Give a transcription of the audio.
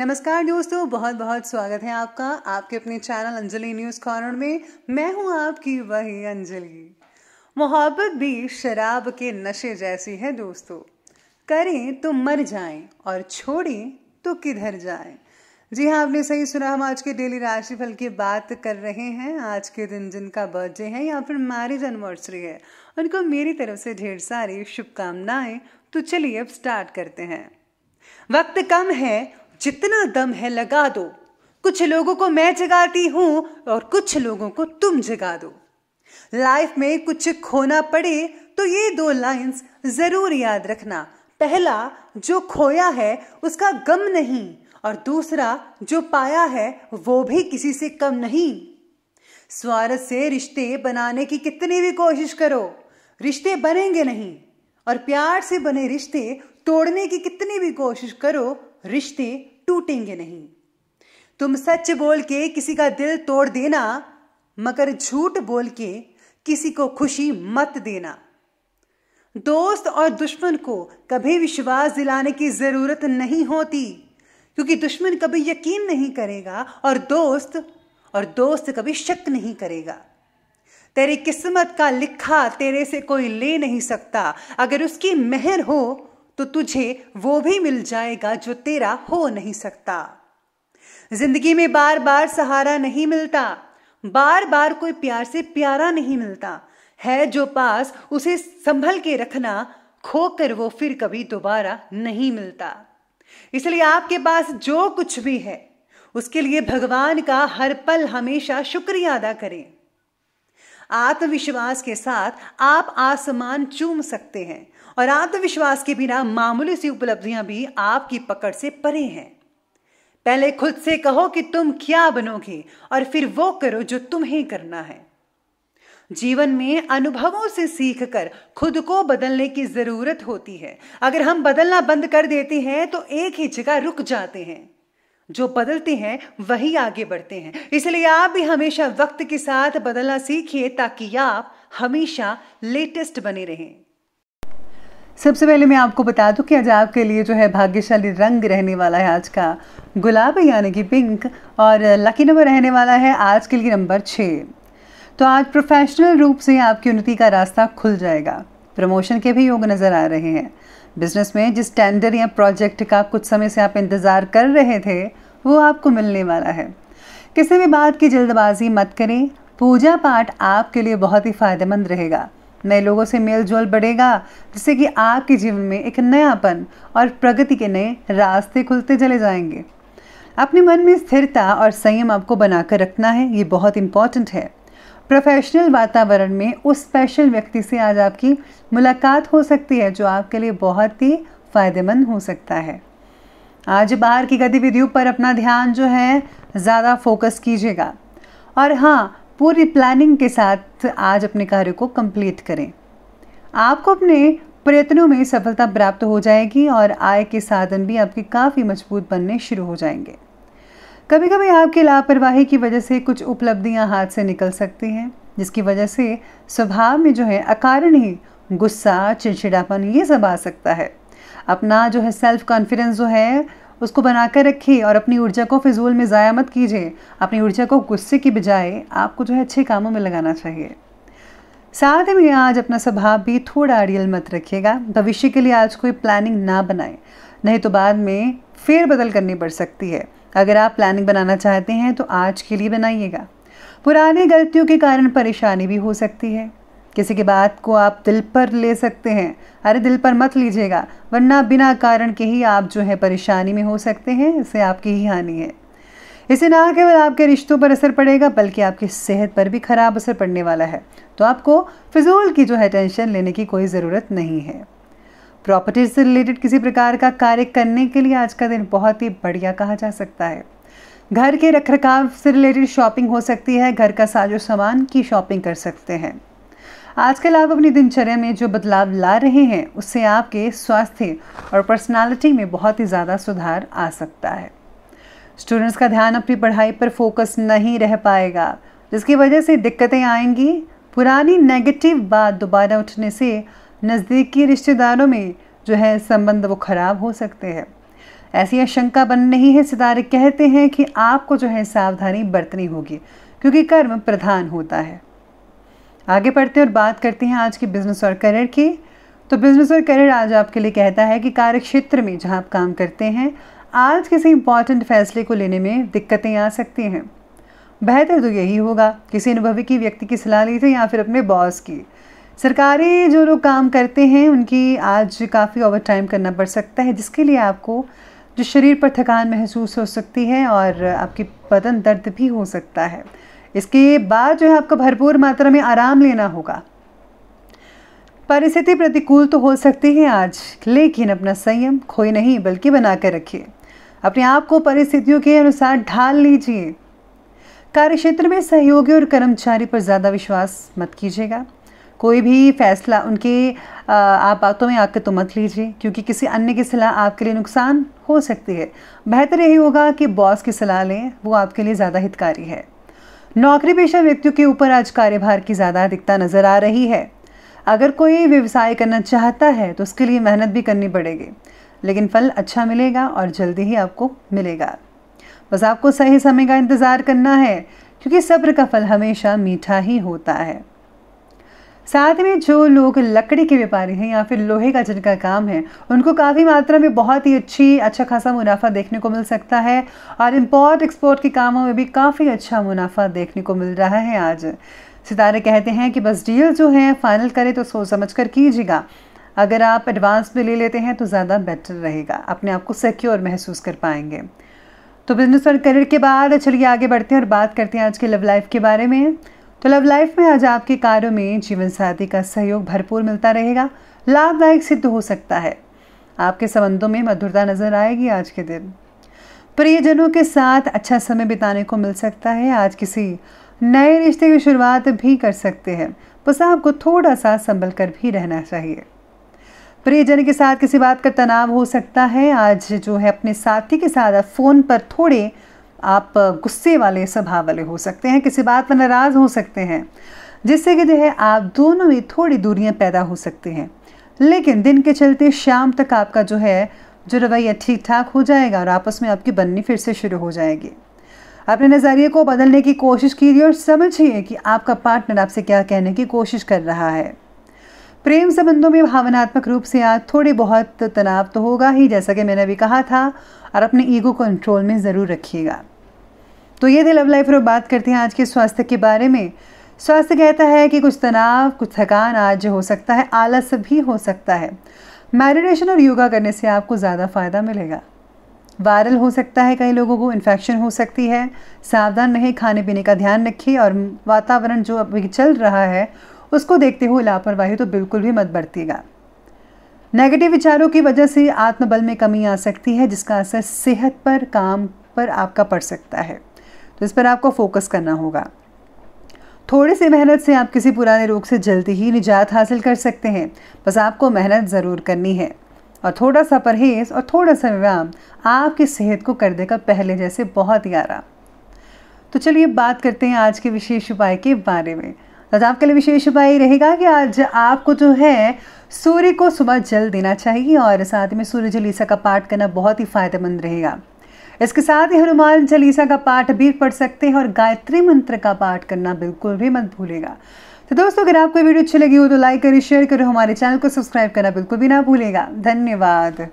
नमस्कार दोस्तों बहुत बहुत स्वागत है आपका आपके अपने चैनल अंजलि न्यूज़ कॉर्नर में मैं हूं आपकी वही अंजलि मोहब्बत भी शराब के नशे जैसी है दोस्तों करें तो मर जाएं और छोड़ें तो किधर जाएं जी हाँ आपने सही सुना हम आज के डेली राशिफल की बात कर रहे हैं आज के दिन जिनका बर्थडे है या फिर मैरिज एनिवर्सरी है उनको मेरी तरफ से ढेर सारी शुभकामनाएं तो चलिए अब स्टार्ट करते हैं वक्त कम है जितना दम है लगा दो कुछ लोगों को मैं जगाती हूं और कुछ लोगों को तुम जगा दो लाइफ में कुछ खोना पड़े तो ये दो लाइंस जरूर याद रखना पहला जो खोया है उसका गम नहीं और दूसरा जो पाया है वो भी किसी से कम नहीं स्वार्थ से रिश्ते बनाने की कितनी भी कोशिश करो रिश्ते बनेंगे नहीं और प्यार से बने रिश्ते तोड़ने की कितनी भी कोशिश करो रिश्ते टूटेंगे नहीं तुम सच बोल के किसी का दिल तोड़ देना मगर झूठ बोल के किसी को खुशी मत देना दोस्त और दुश्मन को कभी विश्वास दिलाने की जरूरत नहीं होती क्योंकि दुश्मन कभी यकीन नहीं करेगा और दोस्त और दोस्त कभी शक नहीं करेगा तेरी किस्मत का लिखा तेरे से कोई ले नहीं सकता अगर उसकी मेहर हो तो तुझे वो भी मिल जाएगा जो तेरा हो नहीं सकता जिंदगी में बार बार सहारा नहीं मिलता बार बार कोई प्यार से प्यारा नहीं मिलता है जो पास उसे संभल के रखना खोकर वो फिर कभी दोबारा नहीं मिलता इसलिए आपके पास जो कुछ भी है उसके लिए भगवान का हर पल हमेशा शुक्रिया अदा करें आत्मविश्वास के साथ आप आसमान चूम सकते हैं और आत्मविश्वास के बिना मामूली सी उपलब्धियां भी आपकी पकड़ से परे हैं पहले खुद से कहो कि तुम क्या बनोगे और फिर वो करो जो तुम्हें करना है जीवन में अनुभवों से सीखकर खुद को बदलने की जरूरत होती है अगर हम बदलना बंद कर देते हैं तो एक ही जगह रुक जाते हैं जो बदलते हैं वही आगे बढ़ते हैं इसलिए आप भी हमेशा वक्त के साथ बदलना सीखिए ताकि आप हमेशा लेटेस्ट बने रहें सबसे पहले मैं आपको बता दूं कि आज आपके लिए जो है भाग्यशाली रंग रहने वाला है आज का गुलाब यानी कि पिंक और लकी नंबर रहने वाला है आज के लिए नंबर छः तो आज प्रोफेशनल रूप से आपकी उन्नति का रास्ता खुल जाएगा प्रमोशन के भी योग नज़र आ रहे हैं बिजनेस में जिस टेंडर या प्रोजेक्ट का कुछ समय से आप इंतज़ार कर रहे थे वो आपको मिलने वाला है किसी भी बात की जल्दबाजी मत करें पूजा पाठ आपके लिए बहुत ही फ़ायदेमंद रहेगा नए लोगों से मेल जोल बढ़ेगा जिससे कि आपके जीवन में एक नयापन और प्रगति के नए रास्ते खुलते चले जाएंगे अपने मन में स्थिरता और संयम आपको बनाकर रखना है ये बहुत इम्पॉर्टेंट है प्रोफेशनल वातावरण में उस स्पेशल व्यक्ति से आज आपकी मुलाकात हो सकती है जो आपके लिए बहुत ही फ़ायदेमंद हो सकता है आज बाहर की गतिविधियों पर अपना ध्यान जो है ज़्यादा फोकस कीजिएगा और हाँ पूरी प्लानिंग के साथ आज अपने कार्य को कंप्लीट करें आपको अपने प्रयत्नों में सफलता प्राप्त हो जाएगी और आय के साधन भी आपके काफ़ी मजबूत बनने शुरू हो जाएंगे कभी कभी आपकी लापरवाही की वजह से कुछ उपलब्धियां हाथ से निकल सकती हैं जिसकी वजह से स्वभाव में जो है अकारण ही गुस्सा चिड़चिड़ापन ये सब आ सकता है अपना जो है सेल्फ कॉन्फिडेंस जो है उसको बनाकर रखिए और अपनी ऊर्जा को फिजूल में ज़ाया मत कीजिए अपनी ऊर्जा को गुस्से की बजाय आपको जो है अच्छे कामों में लगाना चाहिए साथ में आज अपना स्वभाव भी थोड़ा अड़ियल मत रखिएगा भविष्य के लिए आज कोई प्लानिंग ना बनाए नहीं तो बाद में फेर बदल करनी पड़ सकती है अगर आप प्लानिंग बनाना चाहते हैं तो आज के लिए बनाइएगा पुरानी गलतियों के कारण परेशानी भी हो सकती है किसी की बात को आप दिल पर ले सकते हैं अरे दिल पर मत लीजिएगा वरना बिना कारण के ही आप जो है परेशानी में हो सकते हैं इससे आपकी ही हानि है इसे ना केवल आपके रिश्तों पर असर पड़ेगा बल्कि आपकी सेहत पर भी ख़राब असर पड़ने वाला है तो आपको फिजूल की जो है टेंशन लेने की कोई ज़रूरत नहीं है प्रॉपर्टी से रिलेटेड किसी प्रकार का कार्य करने के लिए आज का दिन बहुत ही बढ़िया कहा जा सकता है घर के रख रखाव से रिलेटेड शॉपिंग हो सकती है घर का साजो सामान की शॉपिंग कर सकते हैं आजकल आप अपनी दिनचर्या में जो बदलाव ला रहे हैं उससे आपके स्वास्थ्य और पर्सनालिटी में बहुत ही ज़्यादा सुधार आ सकता है स्टूडेंट्स का ध्यान अपनी पढ़ाई पर फोकस नहीं रह पाएगा जिसकी वजह से दिक्कतें आएंगी पुरानी नेगेटिव बात दोबारा उठने से नज़दीकी रिश्तेदारों में जो है संबंध वो ख़राब हो सकते हैं ऐसी आशंका बन रही है सितारे कहते हैं कि आपको जो है सावधानी बरतनी होगी क्योंकि कर्म प्रधान होता है आगे पढ़ते हैं और बात करते हैं आज की बिज़नेस और करियर की तो बिज़नेस और करियर आज आपके लिए कहता है कि कार्य क्षेत्र में जहाँ आप काम करते हैं आज किसी इंपॉर्टेंट फैसले को लेने में दिक्कतें आ सकती हैं बेहतर तो यही होगा किसी अनुभवी की व्यक्ति की सलाह ली थी या फिर अपने बॉस की सरकारी जो लोग काम करते हैं उनकी आज काफ़ी ओवर टाइम करना पड़ सकता है जिसके लिए आपको जो शरीर पर थकान महसूस हो सकती है और आपकी बदन दर्द भी हो सकता है इसके बाद जो है आपको भरपूर मात्रा में आराम लेना होगा परिस्थिति प्रतिकूल तो हो सकती है आज लेकिन अपना संयम खोए नहीं बल्कि बनाकर रखिए अपने आप को परिस्थितियों के अनुसार ढाल लीजिए कार्य क्षेत्र में सहयोगी और कर्मचारी पर ज़्यादा विश्वास मत कीजिएगा कोई भी फैसला उनके आप बातों में आकर तो मत लीजिए क्योंकि किसी अन्य की सलाह आपके लिए नुकसान हो सकती है बेहतर यही होगा कि बॉस की सलाह लें वो आपके लिए ज़्यादा हितकारी है नौकरी पेशा व्यक्तियों के ऊपर आज कार्यभार की ज़्यादा अधिकता नज़र आ रही है अगर कोई व्यवसाय करना चाहता है तो उसके लिए मेहनत भी करनी पड़ेगी लेकिन फल अच्छा मिलेगा और जल्दी ही आपको मिलेगा बस आपको सही समय का इंतज़ार करना है क्योंकि सब्र का फल हमेशा मीठा ही होता है साथ में जो लोग लकड़ी के व्यापारी हैं या फिर लोहे का जिनका काम है उनको काफ़ी मात्रा में बहुत ही अच्छी अच्छा खासा मुनाफा देखने को मिल सकता है और इम्पोर्ट एक्सपोर्ट के कामों में भी काफ़ी अच्छा मुनाफा देखने को मिल रहा है आज सितारे कहते हैं कि बस डील जो है फाइनल करें तो सोच समझ कर कीजिएगा अगर आप एडवांस में ले लेते हैं तो ज़्यादा बेटर रहेगा अपने आप को सिक्योर महसूस कर पाएंगे तो बिजनेस और करियर के बाद चलिए आगे बढ़ते हैं और बात करते हैं आज के लव लाइफ के बारे में तो लव लाइफ में आज आपके कार्यों में जीवन साथी का सहयोग भरपूर मिलता रहेगा लाभदायक सिद्ध हो सकता है आपके संबंधों में मधुरता नजर आएगी आज के दिन प्रियजनों के साथ अच्छा समय बिताने को मिल सकता है आज किसी नए रिश्ते की शुरुआत भी कर सकते हैं बस आपको थोड़ा सा संभल कर भी रहना चाहिए प्रियजन के साथ किसी बात का तनाव हो सकता है आज जो है अपने साथी के साथ फ़ोन पर थोड़े आप गुस्से वाले स्वभाव वाले हो सकते हैं किसी बात पर नाराज़ हो सकते हैं जिससे कि जो है आप दोनों में थोड़ी दूरियां पैदा हो सकती हैं लेकिन दिन के चलते शाम तक आपका जो है जो रवैया ठीक ठाक हो जाएगा और आपस में आपकी बननी फिर से शुरू हो जाएगी अपने नज़रिए को बदलने की कोशिश कीजिए और समझिए कि आपका पार्टनर आपसे क्या कहने की कोशिश कर रहा है प्रेम संबंधों में भावनात्मक रूप से आज थोड़ी बहुत तनाव तो होगा ही जैसा कि मैंने अभी कहा था और अपने ईगो कंट्रोल में ज़रूर रखिएगा तो ये थे लव लाइफ और बात करते हैं आज के स्वास्थ्य के बारे में स्वास्थ्य कहता है कि कुछ तनाव कुछ थकान आज हो सकता है आलस भी हो सकता है मेडिटेशन और योगा करने से आपको ज़्यादा फ़ायदा मिलेगा वायरल हो सकता है कई लोगों को इन्फेक्शन हो सकती है सावधान रहें खाने पीने का ध्यान रखें और वातावरण जो अभी चल रहा है उसको देखते हुए लापरवाही तो बिल्कुल भी मत बरतीगा नेगेटिव विचारों की वजह से आत्मबल में कमी आ सकती है जिसका असर सेहत पर काम पर आपका पड़ सकता है तो इस पर आपको फोकस करना होगा थोड़ी सी मेहनत से आप किसी पुराने रोग से जल्दी ही निजात हासिल कर सकते हैं बस आपको मेहनत ज़रूर करनी है और थोड़ा सा परहेज़ और थोड़ा सा व्यायाम आपकी सेहत को कर देगा पहले जैसे बहुत ही आराम तो चलिए बात करते हैं आज के विशेष उपाय के बारे में तो आपके लिए विशेष उपाय रहेगा कि आज आपको जो है सूर्य को सुबह जल देना चाहिए और साथ में सूर्य जलीसा का पाठ करना बहुत ही फायदेमंद रहेगा इसके साथ ही हनुमान चालीसा का पाठ भी पढ़ सकते हैं और गायत्री मंत्र का पाठ करना बिल्कुल भी मत भूलेगा तो दोस्तों अगर आपको वीडियो अच्छी लगी हो तो लाइक करें शेयर करें हमारे चैनल को सब्सक्राइब करना बिल्कुल भी ना भूलेगा धन्यवाद